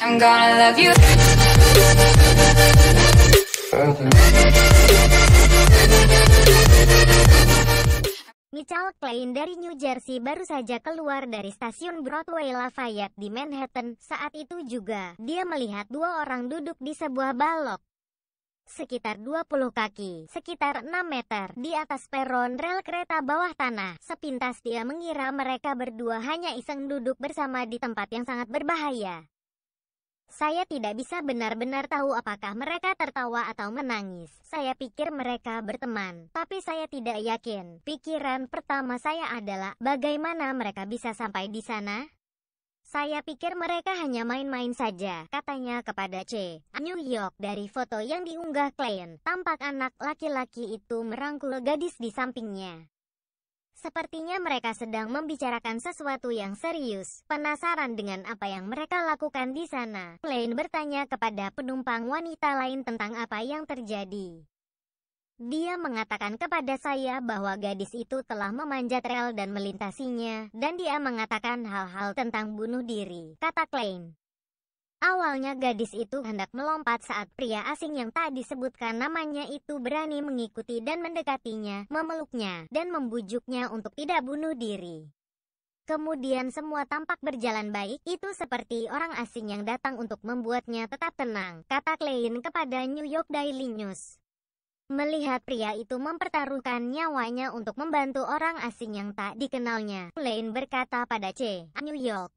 I'm gonna love you. Klein dari New Jersey baru saja keluar dari stasiun Broadway Lafayette di Manhattan. Saat itu juga, dia melihat dua orang duduk di sebuah balok sekitar 20 kaki, sekitar 6 meter, di atas peron rel kereta bawah tanah. Sepintas dia mengira mereka berdua hanya iseng duduk bersama di tempat yang sangat berbahaya. Saya tidak bisa benar-benar tahu apakah mereka tertawa atau menangis. Saya pikir mereka berteman, tapi saya tidak yakin. Pikiran pertama saya adalah bagaimana mereka bisa sampai di sana? Saya pikir mereka hanya main-main saja, katanya kepada C. New York dari foto yang diunggah klien. Tampak anak laki-laki itu merangkul gadis di sampingnya. Sepertinya mereka sedang membicarakan sesuatu yang serius. Penasaran dengan apa yang mereka lakukan di sana, Lane bertanya kepada penumpang wanita lain tentang apa yang terjadi. Dia mengatakan kepada saya bahwa gadis itu telah memanjat rel dan melintasinya, dan dia mengatakan hal-hal tentang bunuh diri, kata Klein. Awalnya gadis itu hendak melompat saat pria asing yang tak disebutkan namanya itu berani mengikuti dan mendekatinya, memeluknya, dan membujuknya untuk tidak bunuh diri. Kemudian semua tampak berjalan baik, itu seperti orang asing yang datang untuk membuatnya tetap tenang, kata Klein kepada New York Daily News. Melihat pria itu mempertaruhkan nyawanya untuk membantu orang asing yang tak dikenalnya, Klein berkata pada C. New York.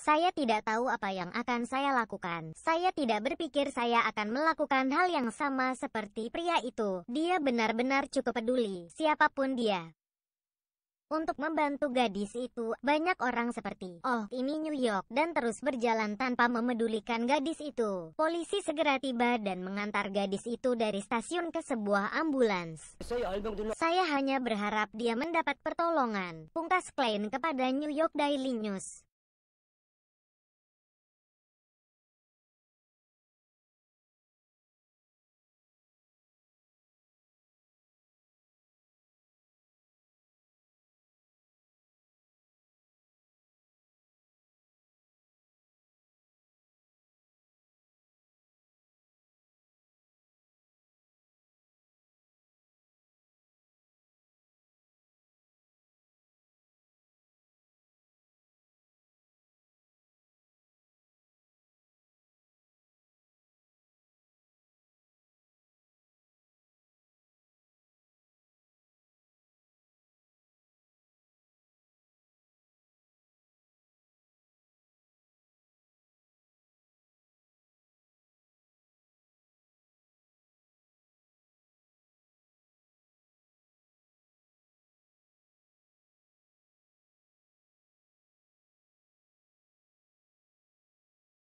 Saya tidak tahu apa yang akan saya lakukan. Saya tidak berpikir saya akan melakukan hal yang sama seperti pria itu. Dia benar-benar cukup peduli, siapapun dia. Untuk membantu gadis itu, banyak orang seperti, oh, ini New York, dan terus berjalan tanpa memedulikan gadis itu. Polisi segera tiba dan mengantar gadis itu dari stasiun ke sebuah ambulans. Saya hanya berharap dia mendapat pertolongan. Pungkas klien kepada New York Daily News.